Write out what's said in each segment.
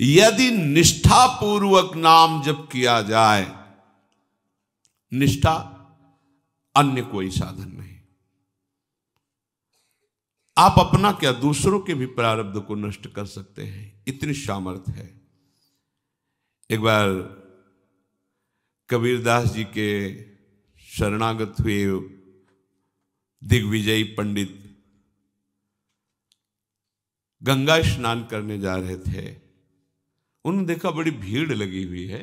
यदि निष्ठा पूर्वक नाम जप किया जाए निष्ठा अन्य कोई साधन नहीं आप अपना क्या दूसरों के भी प्रारब्ध को नष्ट कर सकते हैं इतनी सामर्थ है एक बार कबीरदास जी के शरणागत हुए दिग्विजयी पंडित गंगा स्नान करने जा रहे थे उन्होंने देखा बड़ी भीड़ लगी हुई है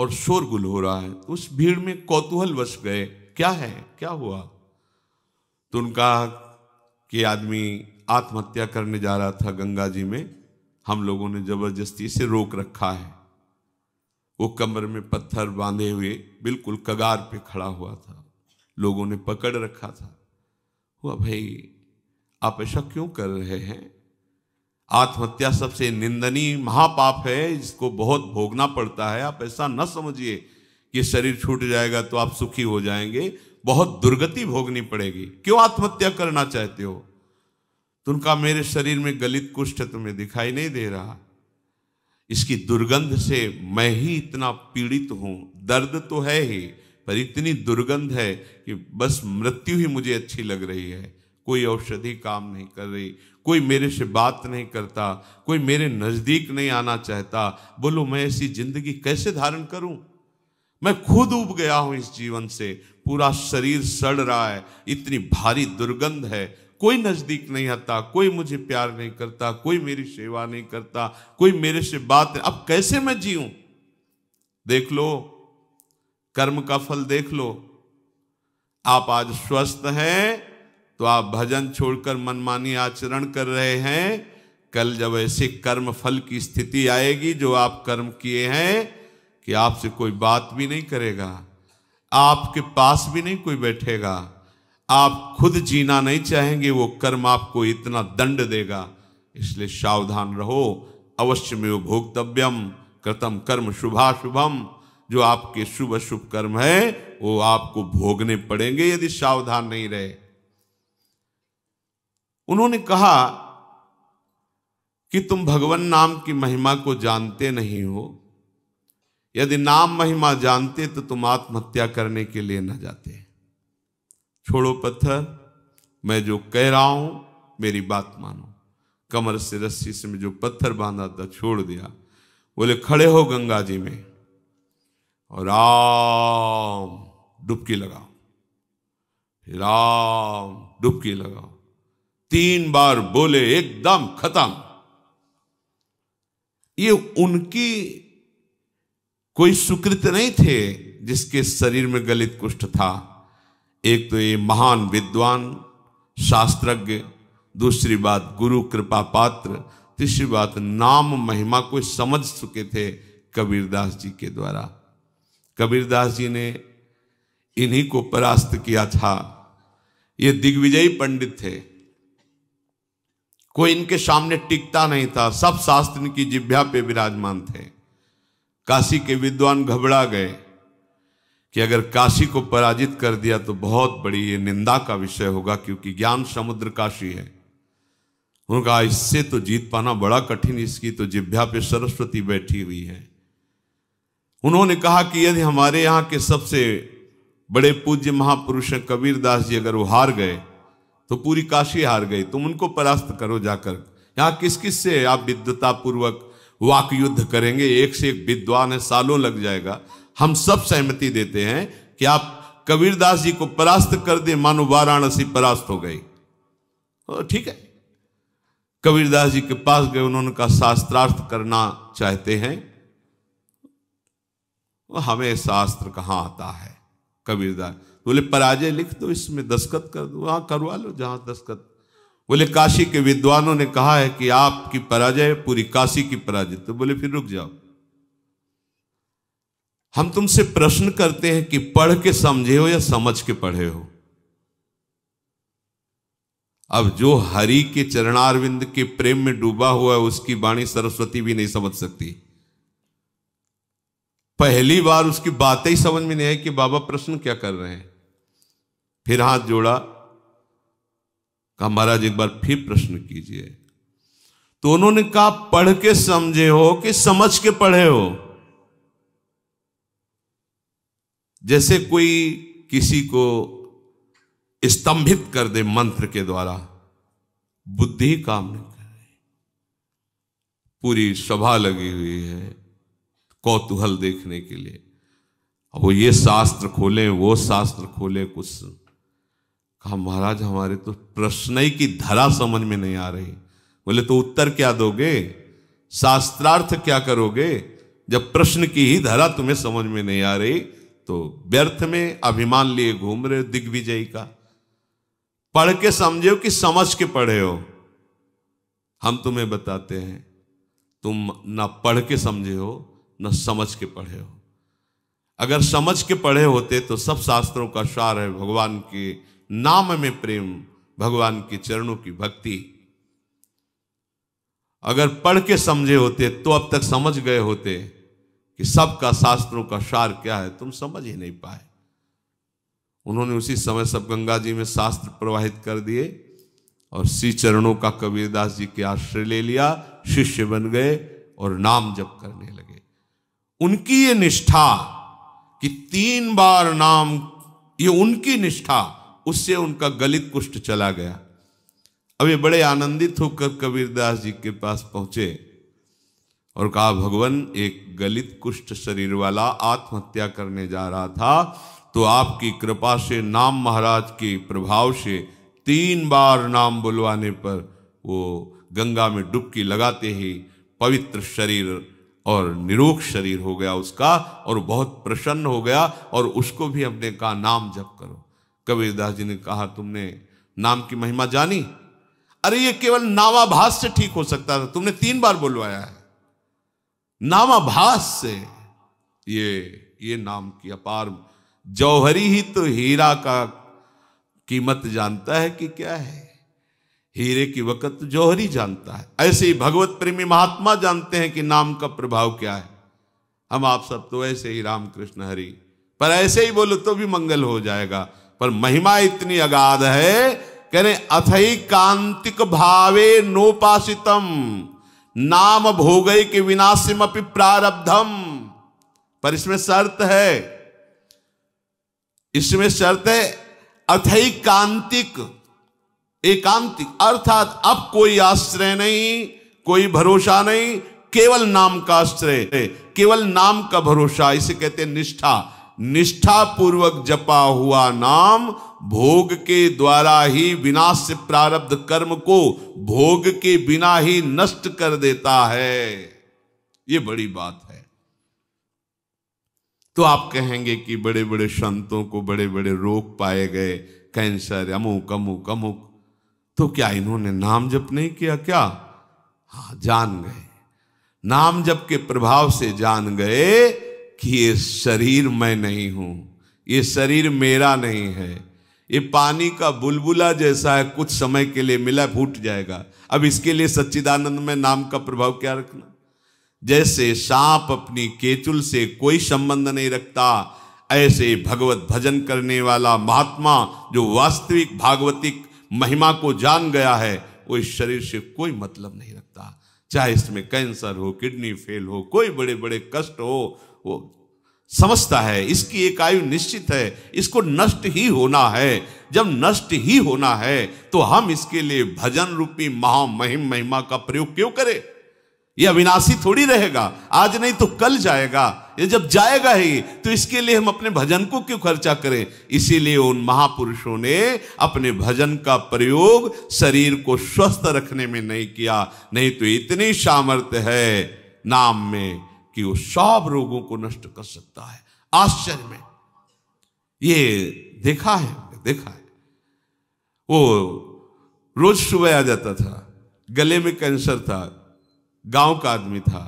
और शोरगुल हो रहा है उस भीड़ में कौतूहल बस गए क्या है क्या हुआ तो उनका कि आदमी आत्महत्या करने जा रहा था गंगा जी में हम लोगों ने जबरदस्ती से रोक रखा है वो कमर में पत्थर बांधे हुए बिल्कुल कगार पे खड़ा हुआ था लोगों ने पकड़ रखा था हुआ भाई आप ऐसा क्यों कर रहे हैं आत्महत्या सबसे निंदनीय महापाप है जिसको बहुत भोगना पड़ता है आप ऐसा न समझिए कि शरीर छूट जाएगा तो आप सुखी हो जाएंगे बहुत दुर्गति भोगनी पड़ेगी क्यों आत्महत्या करना चाहते हो तुमका मेरे शरीर में गलित कुष्ठ तुम्हें दिखाई नहीं दे रहा इसकी दुर्गंध से मैं ही इतना पीड़ित हूं दर्द तो है ही पर इतनी दुर्गंध है कि बस मृत्यु ही मुझे अच्छी लग रही है कोई औषधि काम नहीं कर रही कोई मेरे से बात नहीं करता कोई मेरे नज़दीक नहीं आना चाहता बोलो मैं ऐसी ज़िंदगी कैसे धारण करूं मैं खुद उब गया हूं इस जीवन से पूरा शरीर सड़ रहा है इतनी भारी दुर्गंध है कोई नज़दीक नहीं आता कोई मुझे प्यार नहीं करता कोई मेरी सेवा नहीं करता कोई मेरे से बात नहीं अब कैसे मैं जीऊं देख लो कर्म का फल देख लो आप आज स्वस्थ हैं तो आप भजन छोड़कर मनमानी आचरण कर रहे हैं कल जब ऐसे कर्म फल की स्थिति आएगी जो आप कर्म किए हैं कि आपसे कोई बात भी नहीं करेगा आपके पास भी नहीं कोई बैठेगा आप खुद जीना नहीं चाहेंगे वो कर्म आपको इतना दंड देगा इसलिए सावधान रहो अवश्य में भोक्तव्यम कृतम कर्म शुभाशुभम जो आपके शुभ शुभ कर्म है वो आपको भोगने पड़ेंगे यदि सावधान नहीं रहे उन्होंने कहा कि तुम भगवान नाम की महिमा को जानते नहीं हो यदि नाम महिमा जानते तो तुम आत्महत्या करने के लिए न जाते छोड़ो पत्थर मैं जो कह रहा हूं मेरी बात मानो कमर से रस्सी से मैं जो पत्थर बांधा था छोड़ दिया बोले खड़े हो गंगा जी में और राम डुबकी लगाओ राम डुबकी लगाओ तीन बार बोले एकदम खत्म ये उनकी कोई सुकृत नहीं थे जिसके शरीर में गलित कुष्ठ था एक तो ये महान विद्वान शास्त्रज्ञ दूसरी बात गुरु कृपा पात्र तीसरी बात नाम महिमा को समझ चुके थे कबीरदास जी के द्वारा कबीरदास जी ने इन्हीं को परास्त किया था ये दिग्विजयी पंडित थे कोई इनके सामने टिकता नहीं था सब शास्त्र की जिभ्या पे विराजमान थे काशी के विद्वान घबरा गए कि अगर काशी को पराजित कर दिया तो बहुत बड़ी ये निंदा का विषय होगा क्योंकि ज्ञान समुद्र काशी है उनका इससे तो जीत पाना बड़ा कठिन इसकी तो जिभ्या पे सरस्वती बैठी हुई है उन्होंने कहा कि यदि हमारे यहाँ के सबसे बड़े पूज्य महापुरुष कबीरदास जी अगर वो हार गए तो पूरी काशी हार गई तुम उनको परास्त करो जाकर यहाँ किस किस से आप विद्वता पूर्वक वाक युद्ध करेंगे एक से एक विद्वान है सालों लग जाएगा हम सब सहमति देते हैं कि आप कबीरदास जी को परास्त कर दे मानो वाराणसी परास्त हो गई ठीक है कबीरदास जी के पास गए उन्होंने कहा शास्त्रार्थ करना चाहते हैं हमें शास्त्र कहां आता है कबीरदास बोले पराजय लिख दो इसमें दस्खत कर दो हाँ करवा लो जहाँ दस्खत बोले काशी के विद्वानों ने कहा है कि आपकी पराजय पूरी काशी की पराजय तो बोले फिर रुक जाओ हम तुमसे प्रश्न करते हैं कि पढ़ के समझे हो या समझ के पढ़े हो अब जो हरि के चरणारविंद के प्रेम में डूबा हुआ है उसकी वाणी सरस्वती भी नहीं समझ सकती पहली बार उसकी बातें ही समझ में नहीं आई कि बाबा प्रश्न क्या कर रहे हैं फिर हाथ जोड़ा कहा महाराज एक बार फिर प्रश्न कीजिए तो उन्होंने कहा पढ़ के समझे हो कि समझ के पढ़े हो जैसे कोई किसी को स्तंभित कर दे मंत्र के द्वारा बुद्धि काम नहीं कर रही पूरी सभा लगी हुई है कौतूहल देखने के लिए अब वो ये शास्त्र खोले वो शास्त्र खोले कुछ कहा महाराज हमारे तो प्रश्न ही की धरा समझ में नहीं आ रही बोले तो उत्तर क्या दोगे शास्त्रार्थ क्या करोगे जब प्रश्न की ही धरा तुम्हें समझ में नहीं आ रही तो व्यर्थ में अभिमान लिए घूम रहे हो दिग्विजयी का पढ़ के समझे हो कि समझ के पढ़े हो हम तुम्हें बताते हैं तुम ना पढ़ के समझे हो ना समझ के पढ़े हो अगर समझ के पढ़े होते तो सब शास्त्रों का सार है भगवान के नाम में प्रेम भगवान के चरणों की भक्ति अगर पढ़ के समझे होते तो अब तक समझ गए होते कि सबका शास्त्रों का सार क्या है तुम समझ ही नहीं पाए उन्होंने उसी समय सब गंगा जी में शास्त्र प्रवाहित कर दिए और श्री चरणों का कबीरदास जी के आश्रय ले लिया शिष्य बन गए और नाम जप करने लगे उनकी ये निष्ठा कि तीन बार नाम ये उनकी निष्ठा उससे उनका गलित कुष्ठ चला गया अब ये बड़े आनंदित होकर कबीरदास जी के पास पहुंचे और कहा भगवान एक गलित कुष्ठ शरीर वाला आत्महत्या करने जा रहा था तो आपकी कृपा से नाम महाराज के प्रभाव से तीन बार नाम बुलवाने पर वो गंगा में डुबकी लगाते ही पवित्र शरीर और निरोग शरीर हो गया उसका और बहुत प्रसन्न हो गया और उसको भी अपने कहा नाम जप करो कबीरदास जी ने कहा तुमने नाम की महिमा जानी अरे ये केवल नावाभास से ठीक हो सकता था तुमने तीन बार बोलवाया है नामाभास से ये ये नाम की अपार जौहरी ही तो हीरा का कीमत जानता है कि क्या है हीरे की वक़्त जौहरी जानता है ऐसे ही भगवत प्रेमी महात्मा जानते हैं कि नाम का प्रभाव क्या है हम आप सब तो ऐसे ही राम कृष्ण हरि पर ऐसे ही बोलो तो भी मंगल हो जाएगा पर महिमा इतनी अगाध है कह रहे अथई कांतिक भावे नोपासितम नाम भोगई के विनाशिम अपनी प्रारब्धम पर इसमें शर्त है इसमें शर्त है अथई कांतिक एकांतिक अर्थात अब कोई आश्रय नहीं कोई भरोसा नहीं केवल नाम का आश्रय केवल नाम का भरोसा इसे कहते हैं निष्ठा निष्ठा पूर्वक जपा हुआ नाम भोग के द्वारा ही विनाश से प्रारब्ध कर्म को भोग के बिना ही नष्ट कर देता है ये बड़ी बात है तो आप कहेंगे कि बड़े बड़े संतों को बड़े बड़े रोग पाए गए कैंसर अमुक अमुक अमुक तो क्या इन्होंने नाम जप नहीं किया क्या हाँ जान गए नाम जप के प्रभाव से जान गए कि ये शरीर मैं नहीं हूं ये शरीर मेरा नहीं है ये पानी का बुलबुला जैसा है कुछ समय के लिए मिला फूट जाएगा अब इसके लिए सच्चिदानंद में नाम का प्रभाव क्या रखना जैसे सांप अपनी केचुल से कोई संबंध नहीं रखता ऐसे भगवत भजन करने वाला महात्मा जो वास्तविक भागवतिक महिमा को जान गया है वो इस शरीर से कोई मतलब नहीं रखता चाहे इसमें कैंसर हो किडनी फेल हो कोई बड़े बड़े कष्ट हो वो समझता है इसकी एक आयु निश्चित है इसको नष्ट ही होना है जब नष्ट ही होना है तो हम इसके लिए भजन रूपी महा महिम महिमा का प्रयोग क्यों करें ये अविनाशी थोड़ी रहेगा आज नहीं तो कल जाएगा ये जब जाएगा ही तो इसके लिए हम अपने भजन को क्यों खर्चा करें इसीलिए उन महापुरुषों ने अपने भजन का प्रयोग शरीर को स्वस्थ रखने में नहीं किया नहीं तो इतनी सामर्थ्य है नाम में कि वो सब रोगों को नष्ट कर सकता है आश्चर्य में ये देखा है देखा है वो रोज सुबह आ जाता था गले में कैंसर था गांव का आदमी था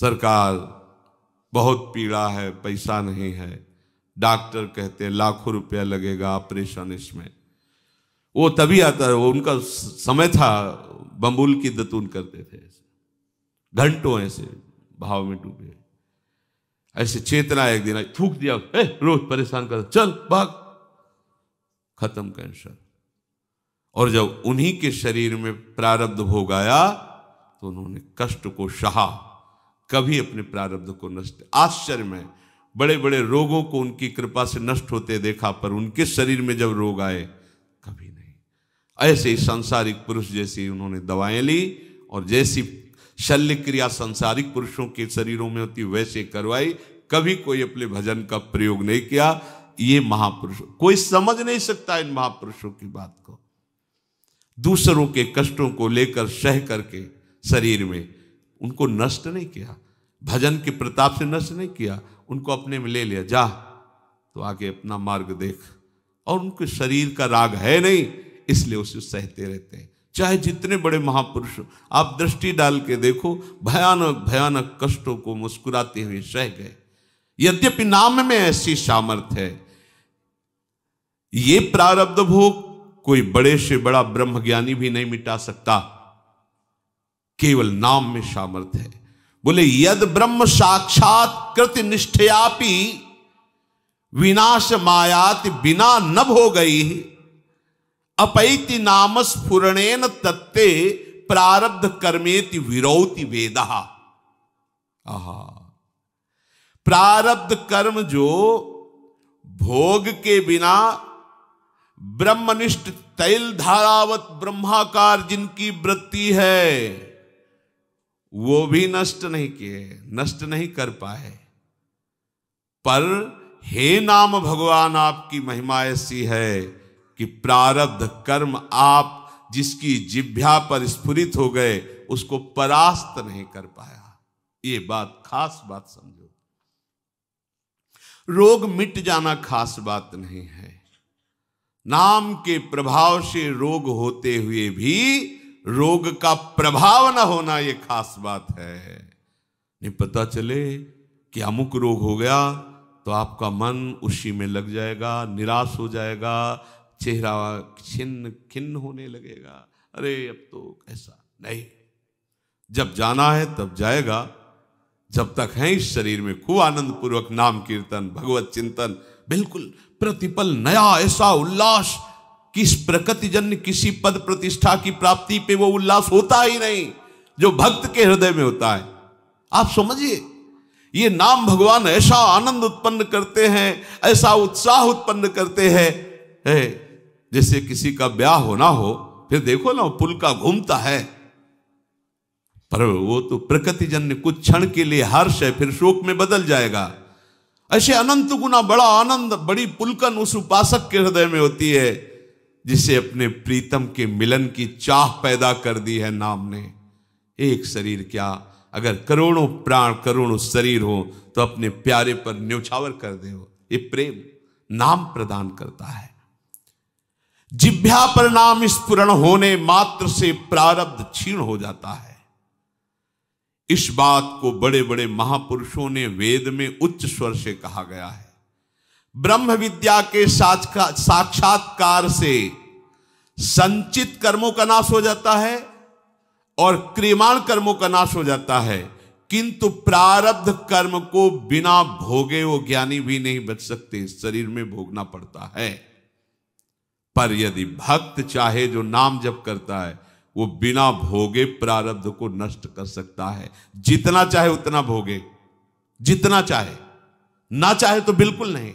सरकार बहुत पीड़ा है पैसा नहीं है डॉक्टर कहते हैं लाखों रुपया लगेगा ऑपरेशन इसमें वो तभी आता है वो उनका समय था बम्बुल की दतून करते थे घंटों ऐसे भाव में डूबे ऐसे चेतना एक दिन थूक दिया ए, रोज परेशान कर चल भाग खत्म कैंसर और जब उन्हीं के शरीर में प्रारब्ध भोग आया तो उन्होंने कष्ट को सहा कभी अपने प्रारब्ध को नष्ट आश्चर्य में बड़े बड़े रोगों को उनकी कृपा से नष्ट होते देखा पर उनके शरीर में जब रोग आए कभी नहीं ऐसे ही सांसारिक पुरुष जैसी उन्होंने दवाएं ली और जैसी शल्य क्रिया सांसारिक पुरुषों के शरीरों में होती वैसे करवाई कभी कोई अपने भजन का प्रयोग नहीं किया ये महापुरुष कोई समझ नहीं सकता इन महापुरुषों की बात को दूसरों के कष्टों को लेकर सह करके शरीर में उनको नष्ट नहीं किया भजन के प्रताप से नष्ट नहीं किया उनको अपने में ले लिया जा तो आगे अपना मार्ग देख और उनके शरीर का राग है नहीं इसलिए उसे सहते रहते हैं चाहे जितने बड़े महापुरुष आप दृष्टि डाल के देखो भयानक भयानक कष्टों को मुस्कुराते हुए सह गए यद्यपि नाम में ऐसी सामर्थ है ये प्रारब्ध भोग कोई बड़े से बड़ा ब्रह्मज्ञानी भी नहीं मिटा सकता केवल नाम में सामर्थ है बोले यद ब्रह्म साक्षात कृत निष्ठयापी विनाश मायात बिना नभ हो गई अपैति नाम स्फुरणेन तत्ते प्रारब्ध कर्मेति विरोति वेदा आहा प्रारब्ध कर्म जो भोग के बिना ब्रह्मनिष्ठ तैल धारावत ब्रह्माकार जिनकी वृत्ति है वो भी नष्ट नहीं किए नष्ट नहीं कर पाए पर हे नाम भगवान आपकी महिमा ऐसी है कि प्रारब्ध कर्म आप जिसकी जिभ्या पर स्फुरित हो गए उसको परास्त नहीं कर पाया ये बात खास बात समझो रोग मिट जाना खास बात नहीं है नाम के प्रभाव से रोग होते हुए भी रोग का प्रभाव न होना यह खास बात है नहीं पता चले कि अमुक रोग हो गया तो आपका मन उसी में लग जाएगा निराश हो जाएगा चेहरा छिन्न खिन्न होने लगेगा अरे अब तो कैसा नहीं जब जाना है तब जाएगा जब तक है इस शरीर में खूब आनंद पूर्वक नाम कीर्तन भगवत चिंतन बिल्कुल प्रतिपल नया ऐसा उल्लास किस प्रकृति जन किसी पद प्रतिष्ठा की प्राप्ति पे वो उल्लास होता ही नहीं जो भक्त के हृदय में होता है आप समझिए ये नाम भगवान ऐसा आनंद उत्पन्न करते हैं ऐसा उत्साह उत्पन्न करते हैं है। जैसे किसी का ब्याह होना हो फिर देखो ना पुल का घूमता है पर वो तो प्रकृति जन्य कुछ क्षण के लिए हर्ष है फिर शोक में बदल जाएगा ऐसे अनंत गुना बड़ा आनंद बड़ी पुलकन उस उपासक के हृदय में होती है जिसे अपने प्रीतम के मिलन की चाह पैदा कर दी है नाम ने एक शरीर क्या अगर करोड़ों प्राण करोड़ों शरीर हो तो अपने प्यारे पर न्योछावर कर दे हो ये प्रेम नाम प्रदान करता है जिभ्या पर नाम स्पुरण होने मात्र से प्रारब्ध क्षीण हो जाता है इस बात को बड़े बड़े महापुरुषों ने वेद में उच्च स्वर से कहा गया है ब्रह्म विद्या के साक्षात्कार से संचित कर्मों का नाश हो जाता है और क्रिमाण कर्मों का नाश हो जाता है किंतु प्रारब्ध कर्म को बिना भोगे वो ज्ञानी भी नहीं बच सकते शरीर में भोगना पड़ता है पर यदि भक्त चाहे जो नाम जप करता है वो बिना भोगे प्रारब्ध को नष्ट कर सकता है जितना चाहे उतना भोगे जितना चाहे ना चाहे तो बिल्कुल नहीं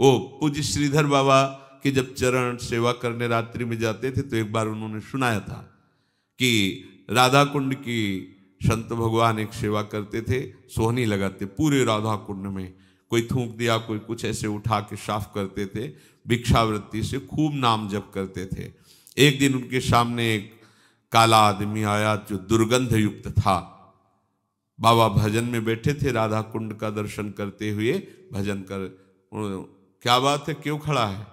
वो पूज्य श्रीधर बाबा के जब चरण सेवा करने रात्रि में जाते थे तो एक बार उन्होंने सुनाया था कि राधा कुंड की संत भगवान एक सेवा करते थे सोहनी लगाते पूरे राधा कुंड में कोई थूक दिया कोई कुछ ऐसे उठा के साफ करते थे भिक्षावृत्ति से खूब नाम जप करते थे एक दिन उनके सामने एक काला आदमी आया जो दुर्गंध युक्त था बाबा भजन में बैठे थे राधा कुंड का दर्शन करते हुए भजन कर क्या बात है क्यों खड़ा है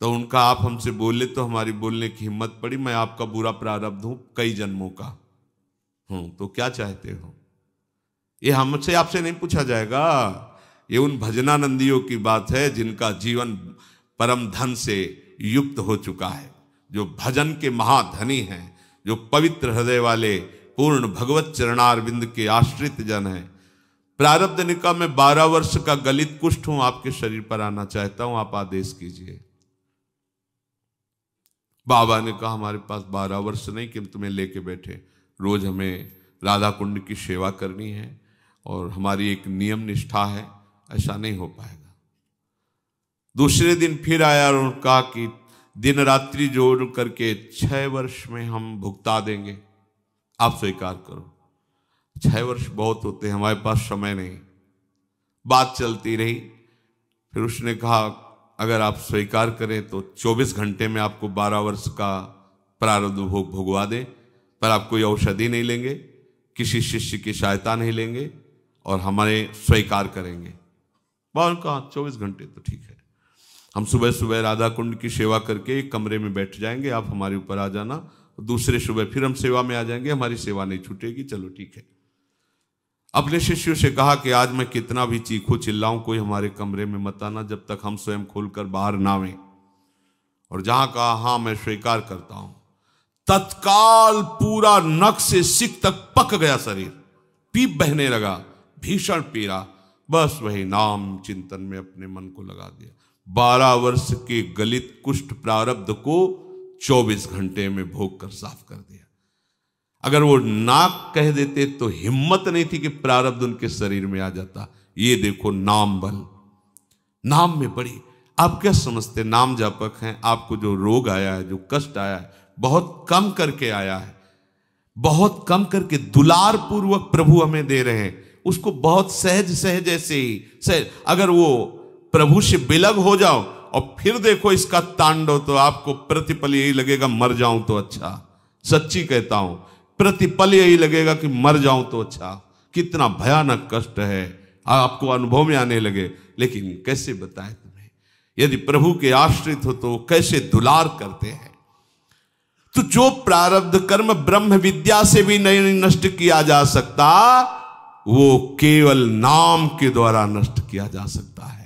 तो उनका आप हमसे बोले तो हमारी बोलने की हिम्मत पड़ी मैं आपका बुरा प्रारब्ध हूं कई जन्मों का हूं तो क्या चाहते हो ये हमसे आपसे नहीं पूछा जाएगा ये उन भजनानंदियों की बात है जिनका जीवन परम धन से युक्त हो चुका है जो भजन के महाधनी हैं जो पवित्र हृदय वाले पूर्ण भगवत चरणारविंद के आश्रित जन हैं प्रारब्ध कहा मैं बारह वर्ष का गलित कुष्ठ हूं आपके शरीर पर आना चाहता हूं आप आदेश कीजिए बाबा ने कहा हमारे पास बारह वर्ष नहीं कि तुम्हें लेके बैठे रोज हमें राधा कुंड की सेवा करनी है और हमारी एक नियम निष्ठा है ऐसा नहीं हो पाएगा दूसरे दिन फिर आया और कहा कि दिन रात्रि जोड़ करके छह वर्ष में हम भुगता देंगे आप स्वीकार करो छः वर्ष बहुत होते हैं हमारे पास समय नहीं बात चलती रही फिर उसने कहा अगर आप स्वीकार करें तो 24 घंटे में आपको 12 वर्ष का प्रारब्ध भोग भोगवा दें पर आप कोई औषधि नहीं लेंगे किसी शिष्य की सहायता नहीं लेंगे और हमारे स्वीकार करेंगे बाहर कहा चौबीस घंटे तो ठीक है हम सुबह सुबह राधा कुंड की सेवा करके एक कमरे में बैठ जाएंगे आप हमारे ऊपर आ जाना दूसरे सुबह फिर हम सेवा में आ जाएंगे हमारी सेवा नहीं छूटेगी चलो ठीक है अपने शिष्यों से कहा कि आज मैं कितना भी चीखू चिल्लाऊं कोई हमारे कमरे में मत आना जब तक हम स्वयं खोलकर बाहर ना आवे और जहां कहा हां मैं स्वीकार करता हूं तत्काल पूरा नक से सिख तक पक गया शरीर पीप बहने लगा भीषण पीरा बस वही नाम चिंतन में अपने मन को लगा दिया बारह वर्ष के गलित कुष्ठ प्रारब्ध को चौबीस घंटे में भोग कर साफ कर दिया अगर वो नाक कह देते तो हिम्मत नहीं थी कि प्रारब्ध उनके शरीर में आ जाता ये देखो नाम बल नाम में बड़ी आप क्या समझते नाम जापक हैं आपको जो रोग आया है जो कष्ट आया है बहुत कम करके आया है बहुत कम करके दुलार पूर्वक प्रभु हमें दे रहे हैं उसको बहुत सहज सहज ऐसे ही सहज अगर वो प्रभु से बिलग हो जाओ और फिर देखो इसका तांडव तो आपको प्रतिपल यही लगेगा मर जाऊं तो अच्छा सच्ची कहता हूं प्रतिपल यही लगेगा कि मर जाऊं तो अच्छा कितना भयानक कष्ट है आपको अनुभव में आने लगे लेकिन कैसे बताए तुम्हें यदि प्रभु के आश्रित हो तो कैसे दुलार करते हैं तो जो प्रारब्ध कर्म ब्रह्म विद्या से भी नहीं नष्ट किया जा सकता वो केवल नाम के द्वारा नष्ट किया जा सकता है